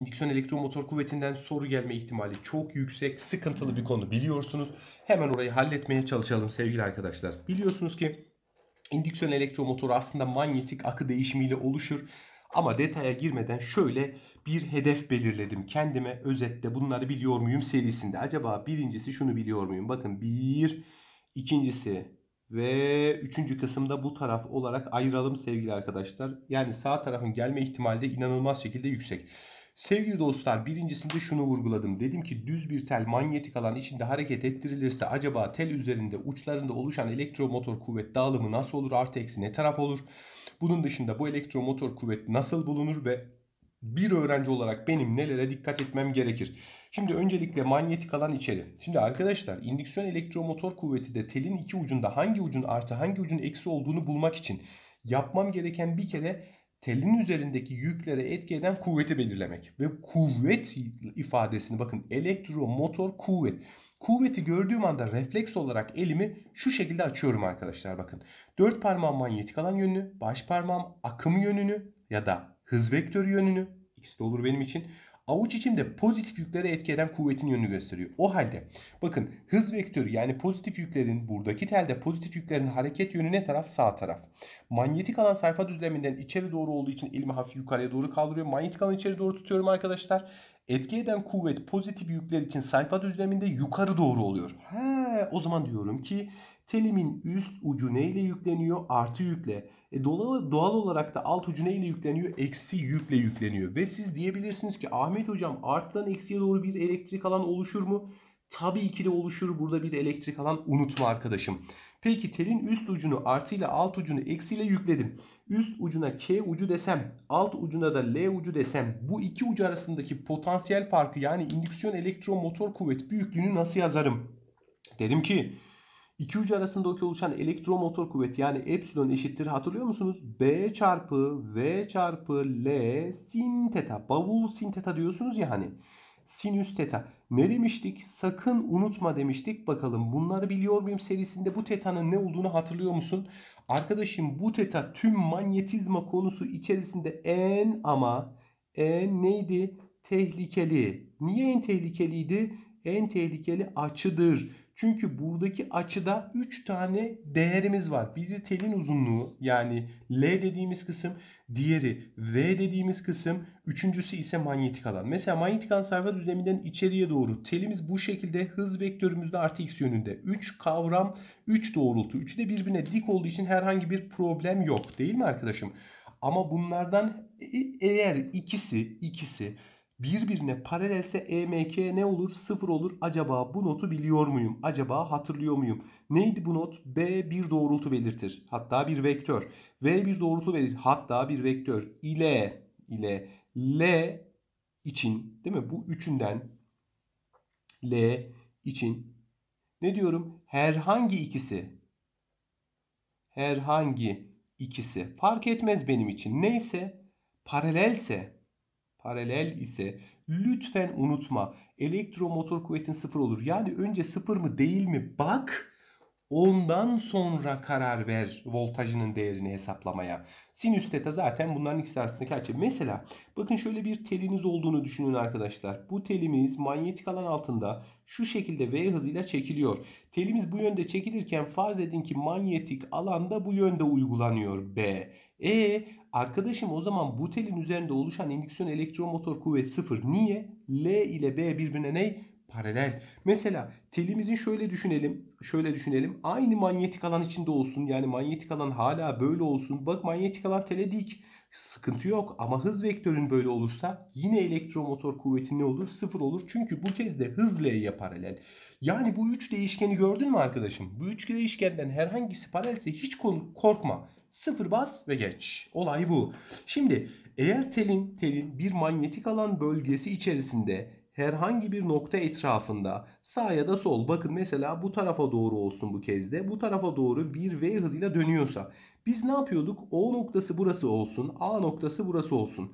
Nikson elektromotor kuvvetinden soru gelme ihtimali çok yüksek. Sıkıntılı bir konu biliyorsunuz. Hemen orayı halletmeye çalışalım sevgili arkadaşlar. Biliyorsunuz ki indüksiyon elektromotoru aslında manyetik akı değişimiyle oluşur. Ama detaya girmeden şöyle bir hedef belirledim kendime özetle bunları biliyor muyum serisinde. Acaba birincisi şunu biliyor muyum? Bakın bir, ikincisi ve üçüncü kısımda bu taraf olarak ayıralım sevgili arkadaşlar. Yani sağ tarafın gelme ihtimali de inanılmaz şekilde yüksek. Sevgili dostlar birincisinde şunu vurguladım. Dedim ki düz bir tel manyetik alan içinde hareket ettirilirse acaba tel üzerinde uçlarında oluşan elektromotor kuvvet dağılımı nasıl olur? Artı eksi ne taraf olur? Bunun dışında bu elektromotor kuvvet nasıl bulunur ve bir öğrenci olarak benim nelere dikkat etmem gerekir? Şimdi öncelikle manyetik alan içeri. Şimdi arkadaşlar indüksiyon elektromotor kuvveti de telin iki ucunda hangi ucun artı hangi ucun eksi olduğunu bulmak için yapmam gereken bir kere telin üzerindeki yüklere etki eden kuvveti belirlemek. Ve kuvvet ifadesini bakın elektromotor kuvvet. Kuvveti gördüğüm anda refleks olarak elimi şu şekilde açıyorum arkadaşlar bakın. Dört parmağım manyetik alan yönünü, baş parmağım akım yönünü ya da hız vektörü yönünü. İkisi de olur benim için. Avuç içimde pozitif yüklere etki eden kuvvetin yönünü gösteriyor. O halde bakın hız vektörü yani pozitif yüklerin buradaki telde pozitif yüklerin hareket yönü ne taraf? Sağ taraf. Manyetik alan sayfa düzleminden içeri doğru olduğu için elimi hafif yukarıya doğru kaldırıyorum. Manyetik alanı içeri doğru tutuyorum arkadaşlar. Etki eden kuvvet pozitif yükler için sayfa düzleminde yukarı doğru oluyor. He, o zaman diyorum ki Telimin üst ucu neyle yükleniyor? Artı yükle. E doğal, doğal olarak da alt ucu neyle yükleniyor? Eksi yükle yükleniyor. Ve siz diyebilirsiniz ki Ahmet hocam artıdan eksiye doğru bir elektrik alan oluşur mu? Tabii ki de oluşur. Burada bir elektrik alan unutma arkadaşım. Peki telin üst ucunu artıyla alt ucunu eksiyle yükledim. Üst ucuna K ucu desem, alt ucuna da L ucu desem bu iki ucu arasındaki potansiyel farkı yani indüksiyon elektromotor kuvvet büyüklüğünü nasıl yazarım? Derim ki İki ucu arasındaki oluşan elektromotor kuvvet yani epsilon eşittir hatırlıyor musunuz? B çarpı V çarpı L sin teta. Bavul sin teta diyorsunuz ya hani. Sinüs teta. Ne demiştik? Sakın unutma demiştik. Bakalım bunları biliyor muyum serisinde bu tetanın ne olduğunu hatırlıyor musun? Arkadaşım bu teta tüm manyetizma konusu içerisinde en ama en neydi? Tehlikeli. Niye en tehlikeliydi? En tehlikeli açıdır. Çünkü buradaki açıda 3 tane değerimiz var. Biri telin uzunluğu yani L dediğimiz kısım. Diğeri V dediğimiz kısım. Üçüncüsü ise manyetik alan. Mesela manyetik alan sayfa düzleminden içeriye doğru telimiz bu şekilde hız vektörümüzde artı x yönünde. 3 kavram 3 doğrultu. Üçü de birbirine dik olduğu için herhangi bir problem yok değil mi arkadaşım? Ama bunlardan e, eğer ikisi ikisi birbirine paralelse EMK ne olur? 0 olur. Acaba bu notu biliyor muyum? Acaba hatırlıyor muyum? Neydi bu not? B bir doğrultu belirtir. Hatta bir vektör. V bir doğrultu belirtir. Hatta bir vektör. ile ile L için değil mi? Bu üçünden L için ne diyorum? Herhangi ikisi herhangi ikisi fark etmez benim için. Neyse paralelse paralel ise lütfen unutma elektromotor kuvvetin sıfır olur. Yani önce sıfır mı değil mi bak ondan sonra karar ver voltajının değerini hesaplamaya. Sinüs teta zaten bunların ikisi arasındaki açı. Mesela bakın şöyle bir teliniz olduğunu düşünün arkadaşlar. Bu telimiz manyetik alan altında şu şekilde V hızıyla çekiliyor. Telimiz bu yönde çekilirken farz edin ki manyetik alanda bu yönde uygulanıyor B. E arkadaşım o zaman bu telin üzerinde oluşan indüksiyon elektromotor kuvvet sıfır. Niye? L ile B birbirine ne? Paralel. Mesela telimizin şöyle düşünelim. Şöyle düşünelim. Aynı manyetik alan içinde olsun. Yani manyetik alan hala böyle olsun. Bak manyetik alan tele dik. Sıkıntı yok ama hız vektörün böyle olursa yine elektromotor kuvveti ne olur? Sıfır olur. Çünkü bu kez de hız L'ye paralel. Yani bu üç değişkeni gördün mü arkadaşım? Bu üç değişkenden herhangisi paralelse hiç korkma. Sıfır bas ve geç. Olay bu. Şimdi eğer telin telin bir manyetik alan bölgesi içerisinde herhangi bir nokta etrafında sağ ya da sol bakın mesela bu tarafa doğru olsun bu kez de bu tarafa doğru bir V hızıyla dönüyorsa biz ne yapıyorduk? O noktası burası olsun, A noktası burası olsun.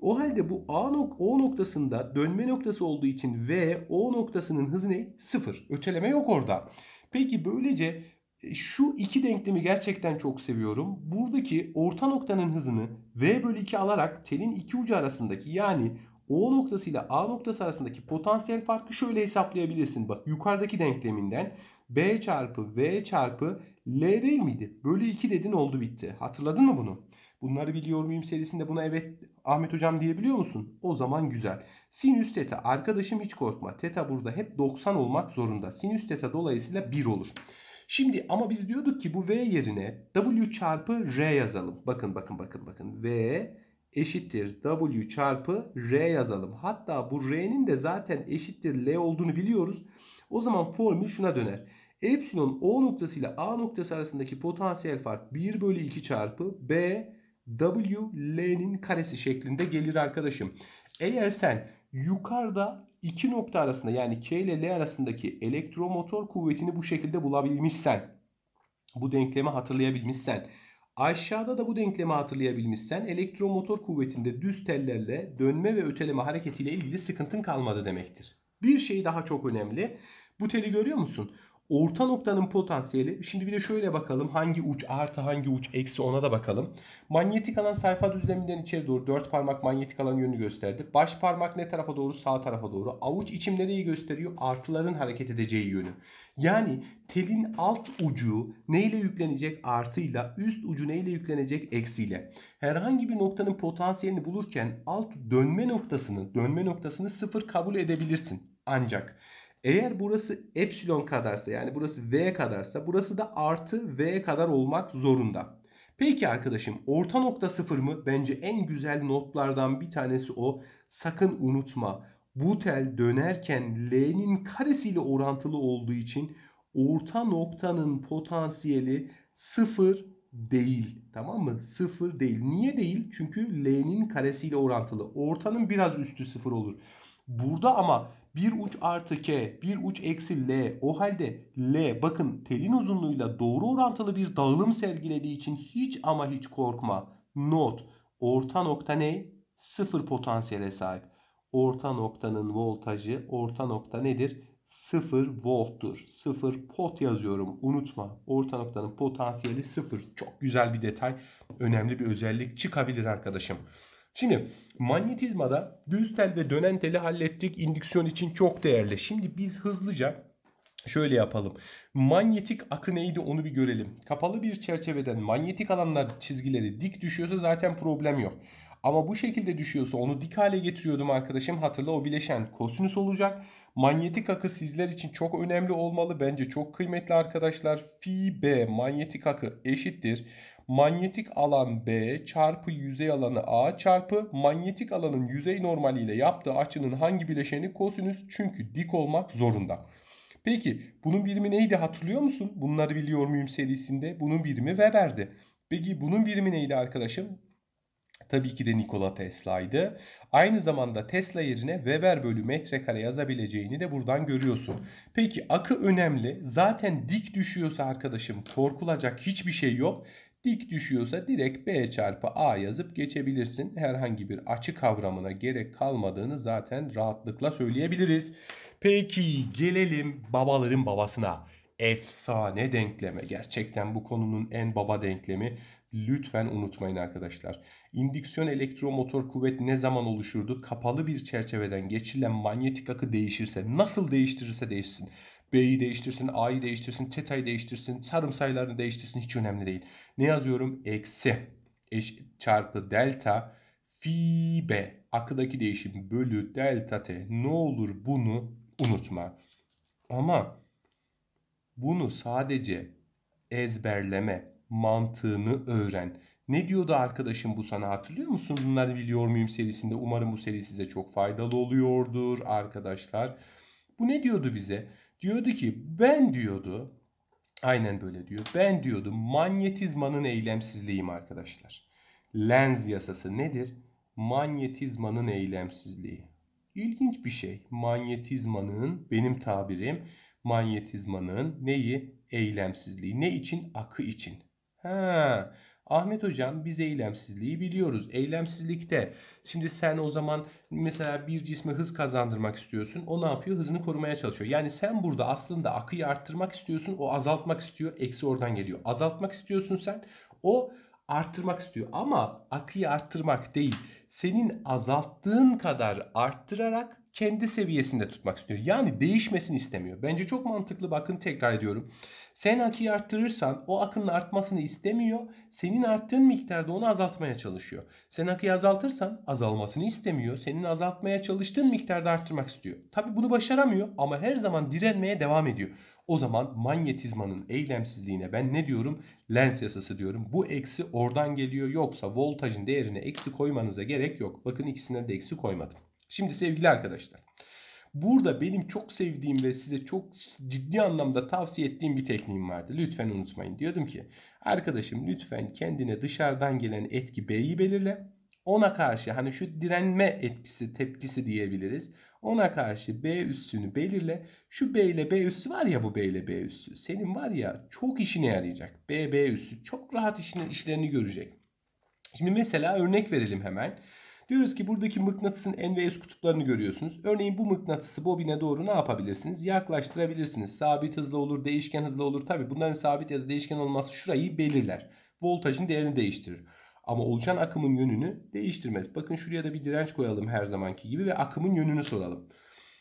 O halde bu A nok O noktasında dönme noktası olduğu için V O noktasının hızı ne? Sıfır. Öteleme yok orada. Peki böylece şu iki denklemi gerçekten çok seviyorum. Buradaki orta noktanın hızını v bölü 2 alarak telin iki ucu arasındaki yani O noktası ile A noktası arasındaki potansiyel farkı şöyle hesaplayabilirsin. Bak yukarıdaki denkleminden B çarpı V çarpı L değil miydi? Bölü 2 dedin oldu bitti. Hatırladın mı bunu? Bunları biliyor muyum serisinde buna evet Ahmet hocam diyebiliyor musun? O zaman güzel. Sinüs teta arkadaşım hiç korkma. Teta burada hep 90 olmak zorunda. Sinüs teta dolayısıyla 1 olur. Şimdi ama biz diyorduk ki bu V yerine W çarpı R yazalım. Bakın bakın bakın bakın. V eşittir W çarpı R yazalım. Hatta bu R'nin de zaten eşittir L olduğunu biliyoruz. O zaman formül şuna döner. Epsilon O noktası ile A noktası arasındaki potansiyel fark 1 bölü 2 çarpı B W L'nin karesi şeklinde gelir arkadaşım. Eğer sen yukarıda iki nokta arasında yani K ile L arasındaki elektromotor kuvvetini bu şekilde bulabilmişsen bu denklemi hatırlayabilmişsen aşağıda da bu denklemi hatırlayabilmişsen elektromotor kuvvetinde düz tellerle dönme ve öteleme hareketiyle ilgili sıkıntın kalmadı demektir. Bir şey daha çok önemli. Bu teli görüyor musun? Orta noktanın potansiyeli. Şimdi bir de şöyle bakalım. Hangi uç artı hangi uç eksi ona da bakalım. Manyetik alan sayfa düzleminden içeri doğru. Dört parmak manyetik alan yönünü gösterdi. Baş parmak ne tarafa doğru? Sağ tarafa doğru. Avuç içim nereyi gösteriyor? Artıların hareket edeceği yönü. Yani telin alt ucu neyle yüklenecek? Artıyla. Üst ucu neyle yüklenecek? Eksiyle. Herhangi bir noktanın potansiyelini bulurken alt dönme noktasını, dönme noktasını sıfır kabul edebilirsin. Ancak eğer burası epsilon kadarsa yani burası v kadarsa burası da artı v kadar olmak zorunda. Peki arkadaşım orta nokta sıfır mı? Bence en güzel notlardan bir tanesi o. Sakın unutma bu tel dönerken l'nin karesiyle orantılı olduğu için orta noktanın potansiyeli sıfır değil. Tamam mı? Sıfır değil. Niye değil? Çünkü l'nin karesiyle orantılı. Ortanın biraz üstü sıfır olur. Burada ama bir uç artı k, bir uç eksi l. O halde l bakın telin uzunluğuyla doğru orantılı bir dağılım sergilediği için hiç ama hiç korkma. Not orta nokta ne? Sıfır potansiyele sahip. Orta noktanın voltajı orta nokta nedir? Sıfır volttur. Sıfır pot yazıyorum unutma. Orta noktanın potansiyeli sıfır. Çok güzel bir detay. Önemli bir özellik çıkabilir arkadaşım. Şimdi Manyetizmada düz tel ve dönen teli hallettik. İndüksiyon için çok değerli. Şimdi biz hızlıca Şöyle yapalım. Manyetik akı neydi onu bir görelim. Kapalı bir çerçeveden manyetik alanlar çizgileri dik düşüyorsa zaten problem yok. Ama bu şekilde düşüyorsa onu dik hale getiriyordum arkadaşım. Hatırla o bileşen kosinüs olacak. Manyetik akı sizler için çok önemli olmalı. Bence çok kıymetli arkadaşlar. Fi B manyetik akı eşittir. Manyetik alan B çarpı yüzey alanı A çarpı manyetik alanın yüzey normaliyle yaptığı açının hangi bileşeni kosinüs çünkü dik olmak zorunda. Peki bunun birimi neydi hatırlıyor musun? Bunları biliyor muyum serisinde bunun birimi Weber'di. Peki bunun birimi neydi arkadaşım? Tabii ki de Nikola Tesla'ydı. Aynı zamanda Tesla yerine Weber bölü metrekare yazabileceğini de buradan görüyorsun. Peki akı önemli. Zaten dik düşüyorsa arkadaşım korkulacak hiçbir şey yok. Dik düşüyorsa direkt B çarpı A yazıp geçebilirsin. Herhangi bir açı kavramına gerek kalmadığını zaten rahatlıkla söyleyebiliriz. Peki gelelim babaların babasına. Efsane denkleme. Gerçekten bu konunun en baba denklemi. Lütfen unutmayın arkadaşlar. İndüksiyon elektromotor kuvvet ne zaman oluşurdu? Kapalı bir çerçeveden geçirilen manyetik akı değişirse, nasıl değiştirirse değişsin. B'yi değiştirsin, A'yı değiştirsin, teta'yı değiştirsin, sarım değiştirsin hiç önemli değil. Ne yazıyorum? Eksi eş, çarpı delta fi B akıdaki değişim bölü delta T. Ne olur bunu unutma. Ama bunu sadece ezberleme mantığını öğren. Ne diyordu arkadaşım bu sana hatırlıyor musun? Bunları biliyor muyum serisinde. Umarım bu seri size çok faydalı oluyordur arkadaşlar. Bu ne diyordu bize? Diyordu ki ben diyordu. Aynen böyle diyor. Ben diyordu manyetizmanın eylemsizliği'm arkadaşlar. Lens yasası nedir? Manyetizmanın eylemsizliği. İlginç bir şey. Manyetizmanın benim tabirim manyetizmanın neyi? Eylemsizliği. Ne için? Akı için. Ha, Ahmet hocam biz eylemsizliği biliyoruz. Eylemsizlikte şimdi sen o zaman mesela bir cisme hız kazandırmak istiyorsun. O ne yapıyor? Hızını korumaya çalışıyor. Yani sen burada aslında akıyı arttırmak istiyorsun. O azaltmak istiyor. Eksi oradan geliyor. Azaltmak istiyorsun sen. O arttırmak istiyor ama akıyı arttırmak değil. Senin azalttığın kadar arttırarak kendi seviyesinde tutmak istiyor. Yani değişmesini istemiyor. Bence çok mantıklı bakın tekrar ediyorum. Sen akıyı arttırırsan o akının artmasını istemiyor. Senin arttığın miktarda onu azaltmaya çalışıyor. Sen akıyı azaltırsan azalmasını istemiyor. Senin azaltmaya çalıştığın miktarda arttırmak istiyor. Tabi bunu başaramıyor ama her zaman direnmeye devam ediyor. O zaman manyetizmanın eylemsizliğine ben ne diyorum? Lens yasası diyorum. Bu eksi oradan geliyor. Yoksa voltajın değerine eksi koymanıza gerek yok. Bakın ikisine de eksi koymadım. Şimdi sevgili arkadaşlar. Burada benim çok sevdiğim ve size çok ciddi anlamda tavsiye ettiğim bir tekniğim vardı. Lütfen unutmayın. Diyordum ki arkadaşım lütfen kendine dışarıdan gelen etki B'yi belirle. Ona karşı hani şu direnme etkisi tepkisi diyebiliriz. Ona karşı B üssünü belirle. Şu B ile B üssü var ya bu B ile B üssü. Senin var ya çok işine yarayacak. B B üssü çok rahat işini, işlerini görecek. Şimdi mesela örnek verelim hemen. Diyoruz ki buradaki mıknatısın N ve S kutuplarını görüyorsunuz. Örneğin bu mıknatısı bobine doğru ne yapabilirsiniz? Yaklaştırabilirsiniz. Sabit hızlı olur, değişken hızlı olur. Tabi bunların sabit ya da değişken olması şurayı belirler. Voltajın değerini değiştirir. Ama oluşan akımın yönünü değiştirmez. Bakın şuraya da bir direnç koyalım her zamanki gibi ve akımın yönünü soralım.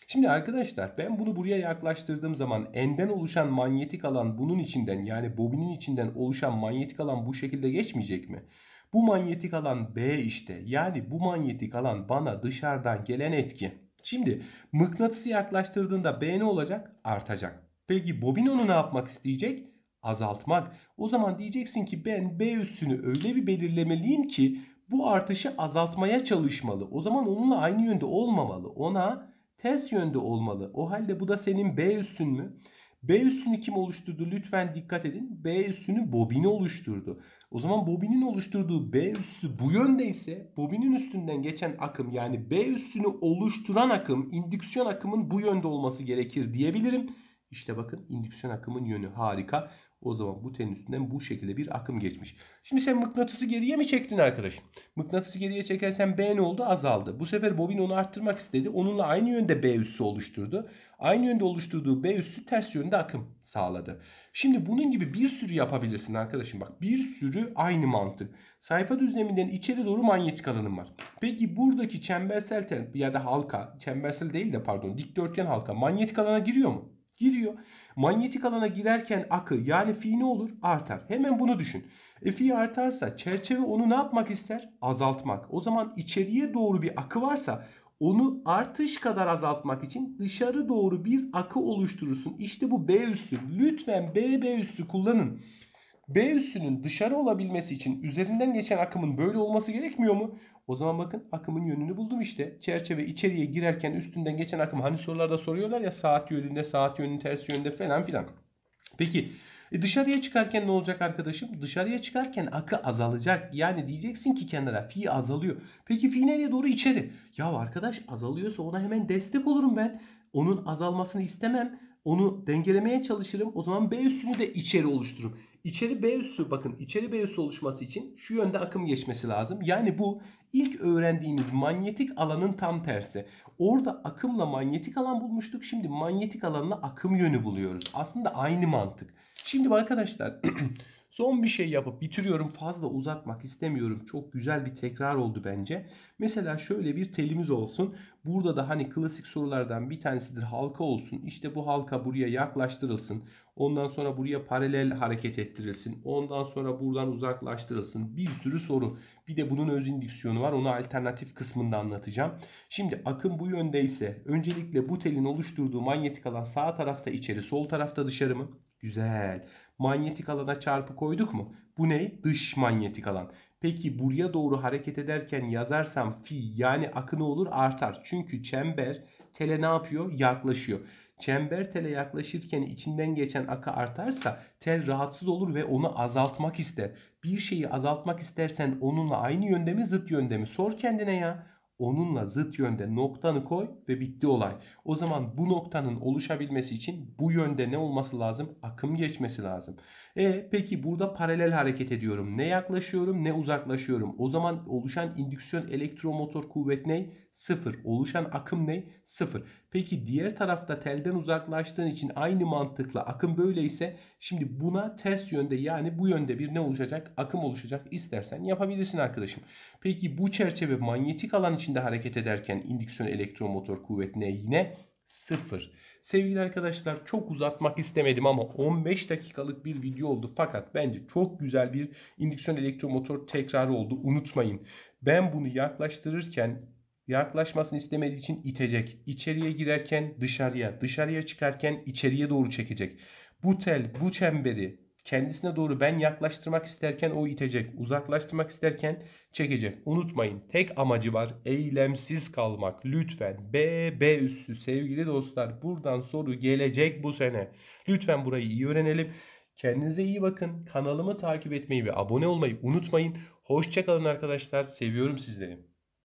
Şimdi arkadaşlar ben bunu buraya yaklaştırdığım zaman N'den oluşan manyetik alan bunun içinden yani bobinin içinden oluşan manyetik alan bu şekilde geçmeyecek mi? Bu manyetik alan B işte. Yani bu manyetik alan bana dışarıdan gelen etki. Şimdi mıknatısı yaklaştırdığında B ne olacak? Artacak. Peki bobin onu ne yapmak isteyecek? Azaltmak. O zaman diyeceksin ki ben B üssünü öyle bir belirlemeliyim ki bu artışı azaltmaya çalışmalı. O zaman onunla aynı yönde olmamalı. Ona ters yönde olmalı. O halde bu da senin B üssün mü? B üssünü kim oluşturdu? Lütfen dikkat edin. B üssünü bobini oluşturdu. O zaman bobinin oluşturduğu B üssü bu yönde ise bobinin üstünden geçen akım yani B üssünü oluşturan akım, indüksiyon akımın bu yönde olması gerekir diyebilirim. İşte bakın indüksiyon akımın yönü harika. O zaman bu telin üstünden bu şekilde bir akım geçmiş. Şimdi sen mıknatısı geriye mi çektin arkadaşım? Mıknatısı geriye çekersen B ne oldu? Azaldı. Bu sefer bobin onu arttırmak istedi. Onunla aynı yönde B üssü oluşturdu. Aynı yönde oluşturduğu B üssü ters yönde akım sağladı. Şimdi bunun gibi bir sürü yapabilirsin arkadaşım. Bak bir sürü aynı mantık. Sayfa düzleminden içeri doğru manyetik alanım var. Peki buradaki çembersel tel ya da halka, çembersel değil de pardon dikdörtgen halka manyetik alana giriyor mu? giriyor. Manyetik alana girerken akı yani fi ne olur? Artar. Hemen bunu düşün. E fi artarsa çerçeve onu ne yapmak ister? Azaltmak. O zaman içeriye doğru bir akı varsa onu artış kadar azaltmak için dışarı doğru bir akı oluşturursun. İşte bu B üssü. Lütfen B, B üssü kullanın. B üssünün dışarı olabilmesi için üzerinden geçen akımın böyle olması gerekmiyor mu? O zaman bakın akımın yönünü buldum işte. Çerçeve içeriye girerken üstünden geçen akım hani sorularda soruyorlar ya saat yönünde, saat yönünün tersi yönünde falan filan. Peki e dışarıya çıkarken ne olacak arkadaşım? Dışarıya çıkarken akı azalacak. Yani diyeceksin ki kenara fi azalıyor. Peki fi nereye doğru içeri? Ya arkadaş azalıyorsa ona hemen destek olurum ben. Onun azalmasını istemem. Onu dengelemeye çalışırım. O zaman B üssünü de içeri oluştururum. İçeri B üssü bakın içeri B üssü oluşması için şu yönde akım geçmesi lazım. Yani bu ilk öğrendiğimiz manyetik alanın tam tersi. Orada akımla manyetik alan bulmuştuk. Şimdi manyetik alanla akım yönü buluyoruz. Aslında aynı mantık. Şimdi arkadaşlar Son bir şey yapıp bitiriyorum. Fazla uzatmak istemiyorum. Çok güzel bir tekrar oldu bence. Mesela şöyle bir telimiz olsun. Burada da hani klasik sorulardan bir tanesidir halka olsun. İşte bu halka buraya yaklaştırılsın. Ondan sonra buraya paralel hareket ettirilsin. Ondan sonra buradan uzaklaştırılsın. Bir sürü soru. Bir de bunun öz indüksiyonu var. Onu alternatif kısmında anlatacağım. Şimdi akım bu yönde ise öncelikle bu telin oluşturduğu manyetik alan sağ tarafta içeri sol tarafta dışarı mı? Güzel manyetik alana çarpı koyduk mu? Bu ne? Dış manyetik alan. Peki buraya doğru hareket ederken yazarsam fi yani akını olur artar. Çünkü çember tele ne yapıyor? Yaklaşıyor. Çember tele yaklaşırken içinden geçen akı artarsa tel rahatsız olur ve onu azaltmak ister. Bir şeyi azaltmak istersen onunla aynı yönde mi zıt yönde mi? Sor kendine ya onunla zıt yönde noktanı koy ve bitti olay. O zaman bu noktanın oluşabilmesi için bu yönde ne olması lazım? Akım geçmesi lazım. E peki burada paralel hareket ediyorum. Ne yaklaşıyorum ne uzaklaşıyorum. O zaman oluşan indüksiyon elektromotor kuvvet ne? Sıfır. Oluşan akım ne? Sıfır. Peki diğer tarafta telden uzaklaştığın için aynı mantıkla akım böyleyse şimdi buna ters yönde yani bu yönde bir ne oluşacak? Akım oluşacak. İstersen yapabilirsin arkadaşım. Peki bu çerçeve manyetik alan içinde hareket ederken indüksiyon elektromotor kuvvetine yine sıfır. Sevgili arkadaşlar çok uzatmak istemedim ama 15 dakikalık bir video oldu. Fakat bence çok güzel bir indüksiyon elektromotor tekrarı oldu. Unutmayın ben bunu yaklaştırırken yaklaşmasını istemediği için itecek. İçeriye girerken dışarıya, dışarıya çıkarken içeriye doğru çekecek. Bu tel, bu çemberi kendisine doğru ben yaklaştırmak isterken o itecek. Uzaklaştırmak isterken çekecek. Unutmayın tek amacı var eylemsiz kalmak. Lütfen B, B üstü sevgili dostlar buradan soru gelecek bu sene. Lütfen burayı iyi öğrenelim. Kendinize iyi bakın. Kanalımı takip etmeyi ve abone olmayı unutmayın. Hoşçakalın arkadaşlar. Seviyorum sizleri.